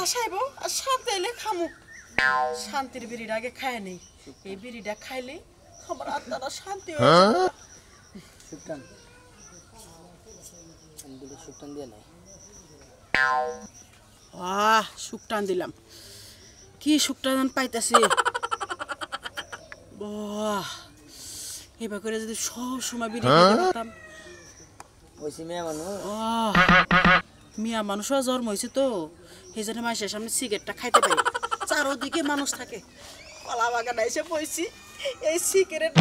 বাতাসাইব আর সাথে এলে খামু শান্তির বিড়ির আগে খায় নেই এই বিড়িটা খাইলে আমার শান্তি শুকটান হ্যাঁ? দিলাম কি শুকটান পাইতেছি এবার করে যদি সব সময় বিড়ি হ্যাঁ? খেতে পারতাম ওই সিমে মানুষ মিয়া মানুষও জ্বর হয়েছে তো সেই জন্য মাসে সামনে সিগারেটটা খাইতে পারি চারোদিকে মানুষ থাকে কলা বাগান এসে পড়ছি এই সিগারেট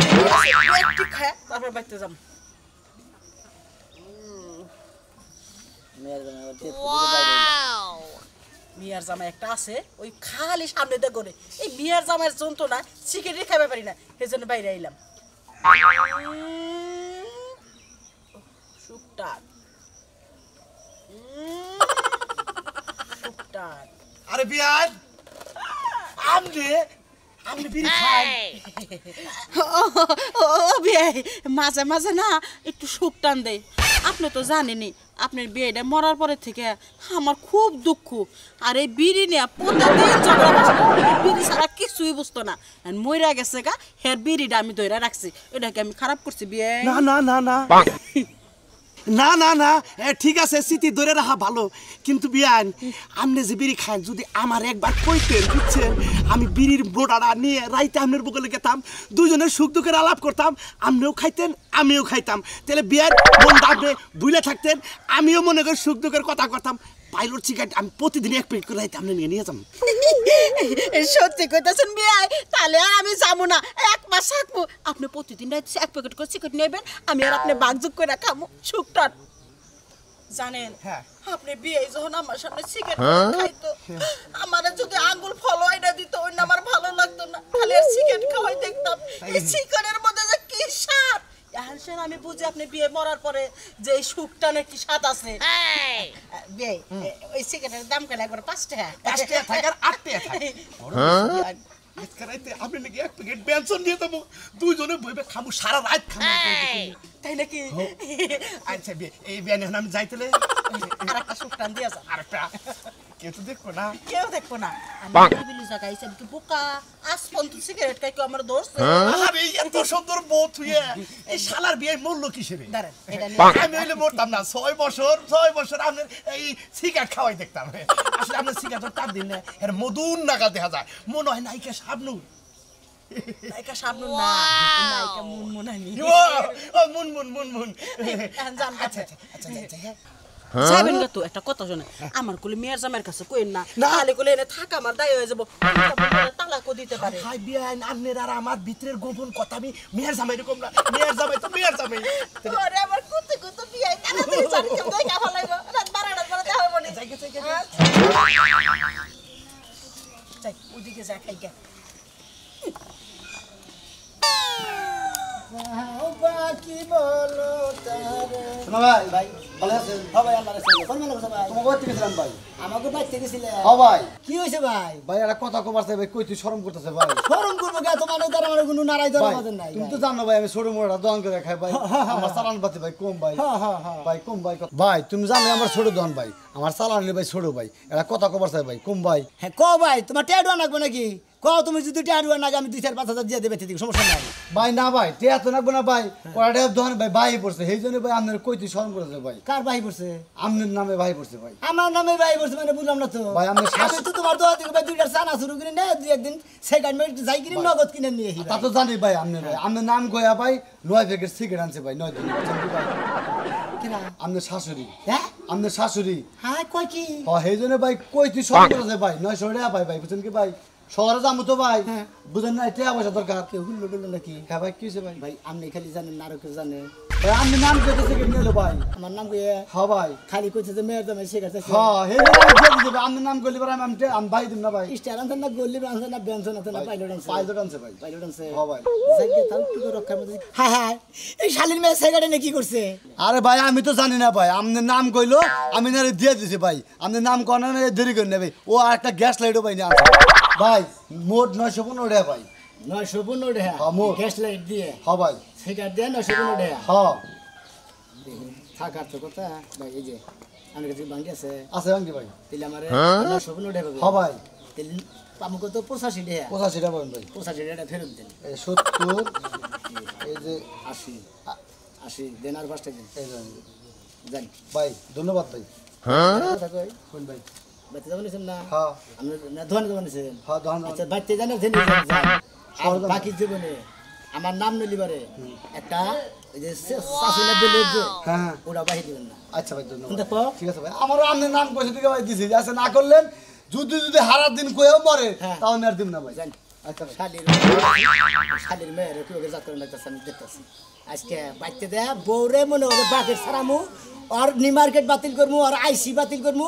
খায় তারপর বাড়িতে যাবো মিয়ার জামা একটা আছে ওই খালি সামনে দেখে এই মিয়ার জামার না সিগারেট খাবে পারি না সেই জন্য বাইরে আইলাম সুকটাক আরে বিয়ান আমনে আমনে বিড়ি খান ও বিয়াই মাঝে মাঝে না একটু সুখ টান দেয় আপনি তো জানেনই আপনার বিয়েটা মরার পরে থেকে আমার খুব দুঃখ আর এই বিড়ি নিয়ে প্রতিদিন ঝগড়া বিড়ি ছাড়া কিছুই বুঝতো না মইরা গেছে গা হের বিড়িটা আমি ধরে রাখছি এটাকে আমি খারাপ করছি বিয়ে না না না না না না না ঠিক আছে স্মৃতি ধরে রাখা ভালো কিন্তু বিয়ান আপনি যে বিড়ি খান যদি আমার একবার কইতেন বুঝছেন আমি বিড়ির বোটাটা নিয়ে রাইতে আপনার বুকে লেগেতাম দুজনের সুখ দুঃখের আলাপ করতাম আপনিও খাইতেন আমিও খাইতাম তাহলে বিয়ার মনটা আপনি ভুলে থাকতেন আমিও মনে করি সুখ দুঃখের কথা করতাম পাইলট সিগারেট আমি প্রতিদিন এক প্লেট করে আপনি নিয়ে নিয়ে যাম সত্যি কইতাছেন বিয়াই তাহলে আর আমি যাবো না এক মাস থাকবো আপনি প্রতিদিন রাইতে এক প্যাকেট করে সিগারেট নেবেন আমি আর আপনি বাগজুক করে খাবো সুখটার জানেন হ্যাঁ। আপনি বিয়ে যখন আমার সামনে সিগারেট হ্যাঁ? খাইতো আমার যদি আঙ্গুল ফলো আইডা দিত অন্য আমার ভালো লাগতো না তাহলে সিগারেট খাওয়াই দেখতাম এই আসেন আমি বুঝি আপনি বিয়ে মরার পরে যে এই সুখটা নাকি সাত আছে ওই সিগারেটের দাম কেন একবার পাঁচ টাকা পাঁচ টাকা থাকার আট টাকা হ্যাঁ? বইবে সারা রাত তাই নাকি আচ্ছা এই আমি যাইতে সুখ টান দিয়ে আর একটা কেউ তো দেখবো না কেউ দেখবো না হ্যাঁ? মধুর নাগা দেখা যায় মনে হয় নাইকা সাবনু নায়িকা সাবনু না মুনমুন মুনমুন আচ্ছা আচ্ছা আচ্ছা, আচ্ছা, আচ্ছা যাবেন গা তো একটা কথা শোনে আমার কোলে মেয়ের জামাইয়ের কাছে কই না তাহলে কোলে এনে থাকা আমার দায় হয়ে যাব তালাকও দিতে পারে হাই বিয়ান আন্নের আর আমার ভিতরের গোপন কথা আমি মেয়ের জামাই এরকম না মেয়ের জামাই তো মেয়ের জামাই ওরে আমার কুতে কুতে বিয়াই তাড়াতাড়ি চারি কেমন দেখা ফলাইবো রাত 12টার পরে দেখা হবে না যাই ওদিকে যা খাই গা ভাই ভাই হ্যাঁ হ্যাঁ ভাই কি হইছে ভাই ভাই এটা কথা কবার ভাই কই তুই শরম করতেছে ভাই শরম করবো কে তোমার দ্বারা আমার কোনো তুমি তো জানো ভাই আমি ছোট মোড়া দোকান করে ভাই হ্যাঁ, আমার চালান পাতি ভাই ভাই ভাই ভাই ভাই তুমি জানো আমার ছোট দোকান ভাই আমার চালান ভাই ছোট ভাই এটা কথা কবার চাই ভাই কম ভাই হ্যাঁ ক ভাই তোমার টেড লাগবে নাকি কও তুমি যদি টিয়া রুয়ার আমি দুই চার পাঁচ হাজার দিয়ে দেবে ঠিক সমস্যা নাই ভাই না ভাই টিয়া তো নাকবো না ভাই ওরা ধন ভাই বাই পড়ছে সেই জন্য ভাই আপনার কইতে শরম করেছে ভাই কার বাই পড়ছে আপনার নামে ভাই পড়ছে ভাই আমার নামে ভাই পড়ছে মানে বুঝলাম না তো ভাই আমি তো তোমার দোয়া থেকে ভাই দুইটা চানা শুরু করে না দুই একদিন সেকেন্ড মিনিট যাই কিনে নগদ কিনে নিয়ে তা তো জানি ভাই আপনার ভাই হ্যাঁ। আপনার নাম গয়া ভাই নয় প্যাকেট সিগারেট আনছে ভাই নয় দিন আমাদের শাশুড়ি হ্যাঁ আমাদের শাশুড়ি হ্যাঁ কই কি হ সেই জন্য ভাই কই তুই সব করেছে ভাই নয় সরে ভাই ভাই বুঝছেন কি ভাই শহরে যাবো তো ভাই হ্যাঁ। বুঝেন না পয়সা দরকার কেউ হুল্লো টুল্লো নাকি হ্যাঁ ভাই কি ভাই ভাই আপনি খালি জানেন না আরো কেউ জানে ভাই নাম ভাই আমার নাম কইয়ে হ্যাঁ ভাই খালি যে মেয়ের দামে হ্যাঁ নাম গলি আমি আমি ভাই না ভাই স্টার আনছেন না না না পাইলট পাইলট ভাই পাইলট আনছেন হ্যাঁ ভাই এই কি আরে ভাই আমি তো জানি না ভাই আপনি নাম কইলো আমি না দিয়ে দিছি ভাই আপনি নাম কোন দেরি করে নেবে ও একটা গ্যাস ও পাইনি ভাই মোট নয়শো পনেরো টাকা ভাই নয়শো পনেরো টাকা হ্যাঁ, মোট গ্যাস লাইট দিয়ে হ হ্যাঁ ভাই সেটার দিয়ে নয়শো পনেরো টাকা হ হ্যাঁ। থাকার তো কথা ভাই এই যে আমার কাছে ভাঙ্গি আছে আছে ভাঙ্গি ভাই তাহলে আমার নয়শো পনেরো টাকা হ ভাই তাহলে আমাকে তো পঁচাশি টাকা পঁচাশি টাকা ভাই পঁচাশি টাকা ফেরত দেন সত্তর এই যে আশি আশি দেন আর পাঁচটা দিন ভাই ধন্যবাদ ভাই হ্যাঁ ভাই ভাই আচ্ছা, বাকি জীবনে আমার নাম নিলি একটা নাম হ্যাঁ, হ্যাঁ। আচ্ছা আচ্ছা, করলেন কয়েও হ্যাঁ। না ভাই জানি আচ্ছা শালির কি যাত্রা আমি মনে হবে সারামু আর নি মার্কেট বাতিল করমু আর আইসি বাতিল করমু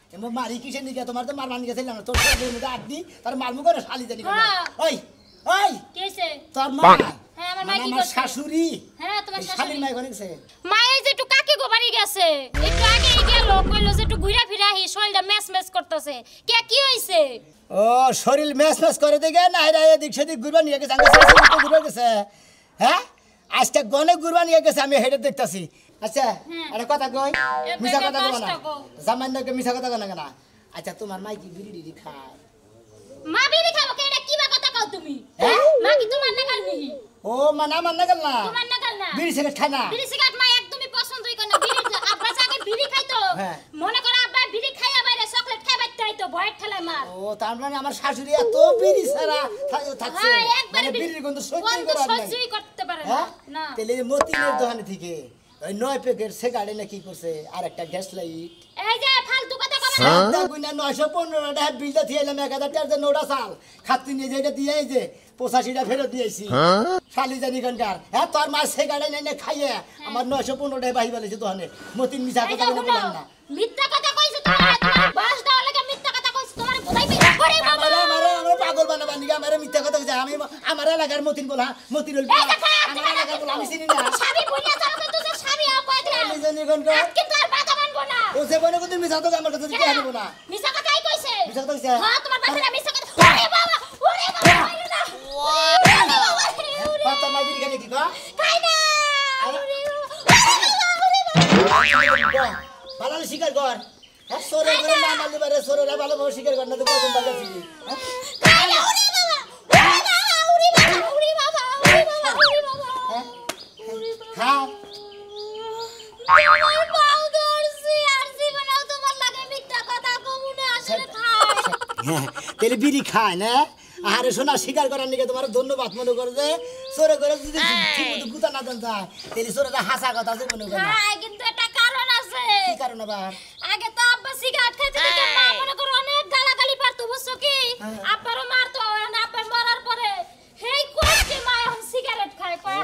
এমন মারি কিসের নিকে তোমার তো মার মানি গেছিলাম তোর শরীরের মধ্যে আটনি তার মারমু করে শালি হ্যাঁ। জানি ওই ওই কেসে তোর মা হ্যাঁ, মানে হ্যাঁ, যে একটু কাকি গো গেছে আগে কইলো যে একটু ঘুরে ফিরে শরীরটা ম্যাচ ম্যাচ করতেছে কে কি হইছে ও শরীর ম্যাচ ম্যাচ করে দেখে না এদিক সেদিক ঘুরবা নিয়ে গেছে হ্যাঁ আজকে গনে গুরবান হয়ে গেছে আমি হেঁটে দেখতেছি আচ্ছা আরে হ্যাঁ। কথা কই কথা না কথা না আচ্ছা তোমার বিড়ি খায় মা বিড়ি খাবো কি বা কথা কও তুমি হ্যাঁ? মা কি তোমার ও মা না নাগাল না তোমার নাগাল না বিড়ি সিগারেট খায় না বিড়ি সিগারেট মা একদমই পছন্দই করে না বিড়ি আব্বা বিড়ি হ্যাঁ। মনে করো আব্বা বিড়ি খায় তো মার ও তার মানে আমার শাশুড়ি এত বিড়ি ছাড়া হ্যাঁ, বিড়ির মানে গন্ধ করতে পারে না হ্যাঁ? না মতিনের দোকানে থেকে ওই নয় সে গাড়ি নাকি করছে আর একটা গ্যাস লাইট এই যে ফালতু কথা হ্যাঁ? টাকা দিয়ে এলাম নোটা সাল খাতি নিয়ে যেটা দিয়ে এই যে পঁচাশিটা ফেরত দিয়েছি শালি জানি কানকার হ্যাঁ তোর সে গাড়ি নিয়ে খাইয়ে আমার নয়শো টাকা বাহি বলেছে তোহানে মতিন কথা না মিথ্যা কথা আমারে পাগল বানাবার নিগা আমারে মিথ্যা কথা কইছে আমি আমার এলাকার মতিন বলা মতিন হল কি আনবো না মিছা কথাই কইছে মিছা কথা কইছে হ্যাঁ তোমার হ্যাঁ। বাবা মিছা হ্যাঁ। শিকার কর সরে করে না মারলি পারে করে না তো আচ্ছা, আচ্ছা। হ্যাঁ, বিড়ি খায় না আরে সোনা শিকার করার নিকে তোমার ধন্যবাদ মনে করে যে চোরে করে যদি হ্যাঁ। গুতা না দেন তাহলে চোরেরা হাসা কথা মনে করে হ্যাঁ, কিন্তু একটা কারণ আছে কারণ আবার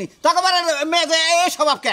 নি তখন মেয়ে এই স্বভাবকে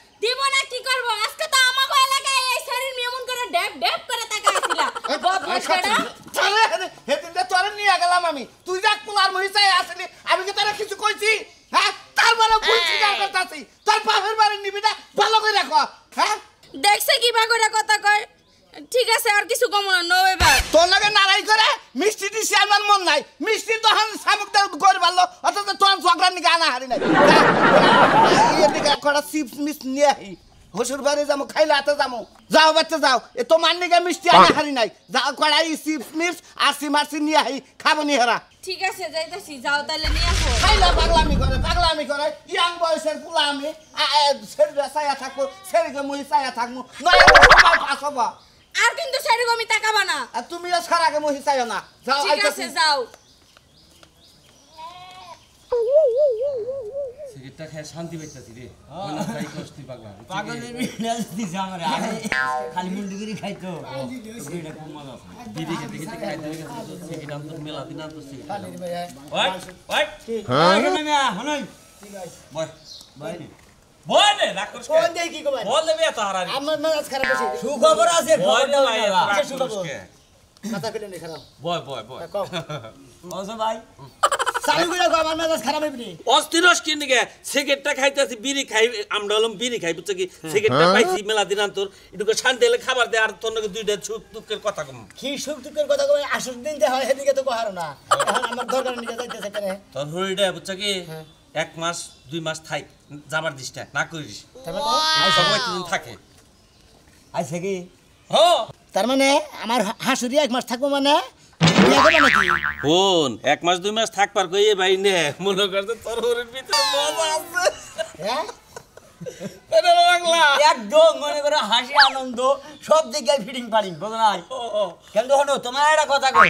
দিব না কি করব আজকে তো আমাগো এলাকায় এই শরীর মেমন করে ড্যাব ড্যাব করে তাকাইছিলা হেদিন দে তোরে নিয়ে গেলাম আমি তুই যা কুলার মহিষাই আসলি আমি কি তোরে কিছু কইছি হ্যাঁ তারপরে বুঝছি না কথা তোর পাশের বাড়ি নিবি ভালো করে রাখো হ্যাঁ দেখছে কিবা করে কথা কয় ঠিক আছে আর কিছু কম না নো এবার তোর লাগে নারাই করে মিষ্টি দিছি আমার মন নাই মিষ্টি তো তখন শামুকদার গোর ভালো অথচ তোর ঝগড়ার নিকে আনা হারি নাই এদিকে কড়া চিপস মিস নিয়ে আহি হসুর বাড়ি যাবো খাইলে হাতে যাবো যাও বাচ্চা যাও এ তো মান নিকে মিষ্টি আনা হারি নাই যা কড়াই চিপস মিস আরসি মারসি নিয়ে আহি খাবো নি হেরা ঠিক আছে যাইতাছি যাও তাহলে নিয়ে আসো খাইলা পাগলামি করে পাগলামি করে ইয়াং বয়সের পোলা আমি ছেড়ে ছায়া থাকবো শরীরে মুই ছায়া থাকবো নয় আসবা আর কিন্তু সেরকমই তাকাবা না আর তুমি সার আগে মহি চাইও না যাও ঠিক আছে যাও সিগারেটটা খেয়ে শান্তি পাইতাছি রে না তাই কষ্টই পাগলা পাগলের বিড়াল দিছে আমারে আরে খালি খাই খাইতো এটা খুব মজা আছে দিদি কে দেখতে খাইতো সিগারেট তো মেলা দিন আনতো সিগারেট ওয়াট ওয়াট হ্যাঁ না না হনই বয় বয় বিড়ি খাই আমরা হলাম খাই বুঝছো কি সিগারেটটা হ্যাঁ। পাইছি মেলা দিন তোর এটুকু খাবার দেয় আর তোর দুইটা সুখ দুঃখের কথা কম কি সুখ দুঃখের কথা কম আসল দিন যে হয় সেদিকে তো কহারো না হ্যাঁ। আমার দরকার নিকে যাইতেছে কি হ্যাঁ। এক মাস দুই মাস থাই যাবার দিস না করিস মানে? সময় তিন থাকে আছে কি তার মানে আমার হাসুরি এক মাস থাকবো মানে ফোন এক মাস দুই মাস থাকবার কই ভাই নে মনে তোর ভিতরে মজা আছে হ্যাঁ? একদম মনে করে হাসি আনন্দ সব দিকে ফিটিং পারিং বোঝো না কেন হলো তোমার একটা কথা কই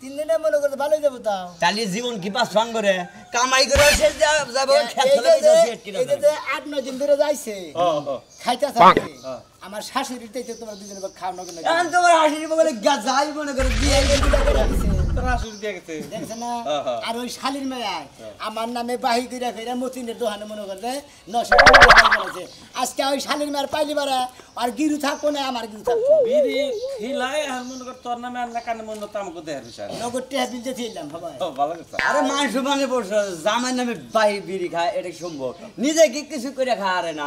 তিন দিনে মনে করতে ভালোই যাবো তাও তাহলে জীবন কি পাস ফাং করে কামাই করে শেষ যাবো আট নয় দিন ধরে যাইছে খাইতে আমার শাশুড়িটাই তোমার দুজনে খাওয়ানো তোমার শাশুড়ি বলে যাই মনে করে দিয়ে আর ওই শালির মেয়ায় হ্যাঁ। আমার নামে বাহি করে ফেরা মতিনের দোকানে মনে করছে নশো আজকে ওই শালির মেয়ার পাইলি বারা আর গিরু থাকবো না আমার গিরু জামাই নামে বাহি বিড়ি খায় এটা সম্ভব নিজে কি কিছু করে খাওয়ারে না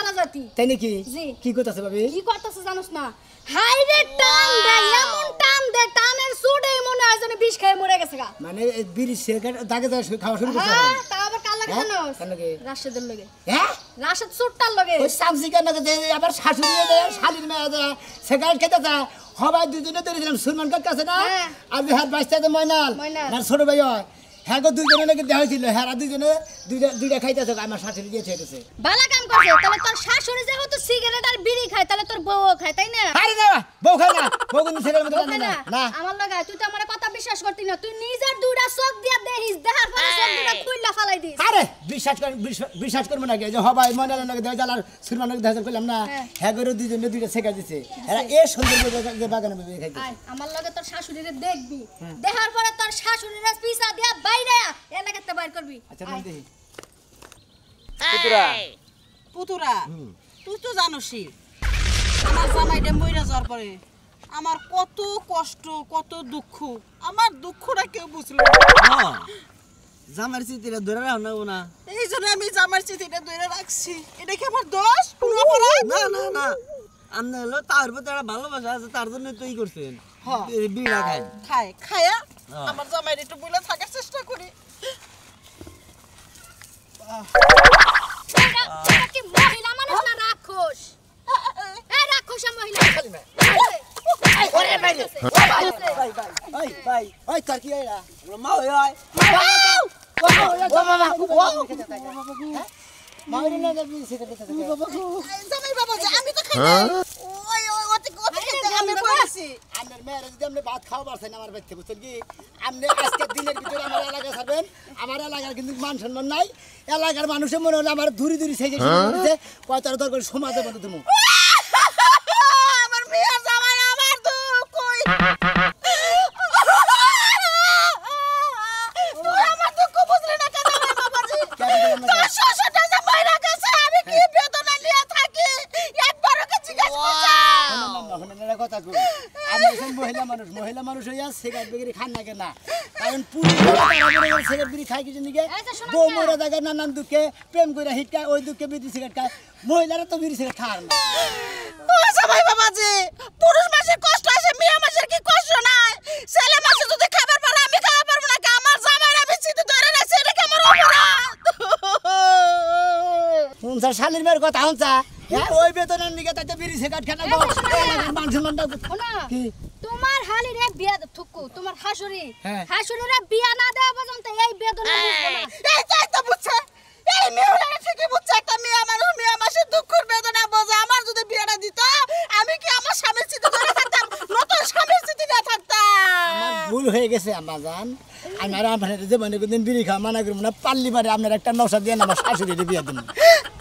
তাই নাকি কি করতেছে ভাবি কি করতেছে জানোস না হাই টান এমন টান দে টানের সুডেই মনে হয় যেন বিষ খেয়ে মরে গেছে গা মানে বিড়ি সিগারেট দাগে দাগে খাওয়া শুরু করছে হ্যাঁ তা আবার কাল লাগে হ্যাঁ? জানোস কাল লাগে রাশেদের লগে হ্যাঁ রাশেদ সুটটার লগে ওই সামসি কেন দে আবার শাশুড়ি দে শালির মেয়ে দে খেতে দে হবাই দুজনে ধরেছিলাম সুরমান কাছে না হ্যাঁ। আর বিহার বাইশটাতে ময়নাল ময়নাল ছোট ভাই হয় হ্যাঁ গো দুইজনে নাকি দেওয়া হয়েছিল হ্যাঁ দুইজনে দুইটা দুইটা খাইতেছে আমার শাশুড়ি দিয়ে ছেড়েছে বালা কাম করছে তাহলে তোর শাশুড়ি যে তো সিগারেট আর বিড়ি খায় তাহলে তোর বউ খায় তাই না বউ খায় না বউ কিন্তু ছেলের মতো রান্ধে না না আমার লাগা তুই তো আমার কথা বিশ্বাস করতি না তুই নিজের দুইটা চোখ দিয়া দেখিস দেখার পরে চোখ দুইটা খুইলা ফালাই দিস আরে বিশ্বাস কর বিশ্বাস করব না যে হবাই মনালের নাকি দেয় জালার সুরমান নাকি দেয় করলাম না হ্যাঁ করে হ্যাঁ দুইজনে দুইটা শেখা দিছে হ্যাঁ, এরা এ সুন্দর যে বাগানে বেবে খাইছে আমার লাগে তোর শাশুড়িরে দেখবি হ্যাঁ। দেখার পরে তোর শাশুড়িরে পিছা দিয়া বাইরে এলাকাতে বাইর করবি আচ্ছা নাম দেখি পুতুরা পুতুরা তুই তো জানোসই আমার জামাইটা মইরা যাওয়ার পরে আমার কত কষ্ট কত দুঃখ আমার দুঃখটা কেউ বুঝলো হ্যাঁ, জামার চিঠিটা ধরে রাখ না না এই জন্য আমি জামার চিঠিটা ধরে রাখছি এটা কি আমার দোষ কোনো অপরাধ না না না আপনি হলো তার প্রতি একটা ভালোবাসা আছে তার জন্য তুই ই করছেন বিড়া খায় খায় খায়া আমার জামাইর একটু বলে থাকার চেষ্টা করি মহিলা মানুষ না রাক্ষস কি আমার এলাকার নাই এলাকার মানুষের মনে হলো আমার ধুরি ধুরি সেই কয় দরকার সমাজের মধ্যে তুমি মহিলা মানুষ মহিলা মানুষ হইয়া সিগারেট বিগড়ি খান না কেনা কারণ পুরুষ সিগারেট বিড়ি কিছু দিকে বউ জায়গায় নানান দুঃখে প্রেম করে হিট ওই দুঃখে বিড়ি সিগারেট খায় মহিলারা তো বিড়ি সিগারেট খায় না সবাই বাবা যে পুরুষ কষ্ট আছে কষ্ট নাই ছেলে আমি আমার কথা হ্যাঁ, ওই তোমার হালির এক বিয়া থুকু তোমার হাসুরি হ্যাঁ। হাসুরির এক বিয়া না দেওয়া পর্যন্ত এই বেদনা বুঝবে না এই তাই তো বুঝছে এই মেয়েরা ঠিকই বুঝছে একটা মেয়ে আমার মেয়ে মাসে দুঃখের বেদনা বোঝে আমার যদি বিয়াটা দিত আমি কি আমার স্বামীর স্মৃতি ধরে থাকতাম নতুন স্বামীর স্মৃতি না থাকতাম আমার ভুল হয়ে গেছে আমার জান আমার আমার যে মনে কোনদিন বিড়ি খাওয়া মানা করবো না পাল্লি পারে আপনার একটা নশা দিয়ে আমার শাশুড়ি বিয়া দিন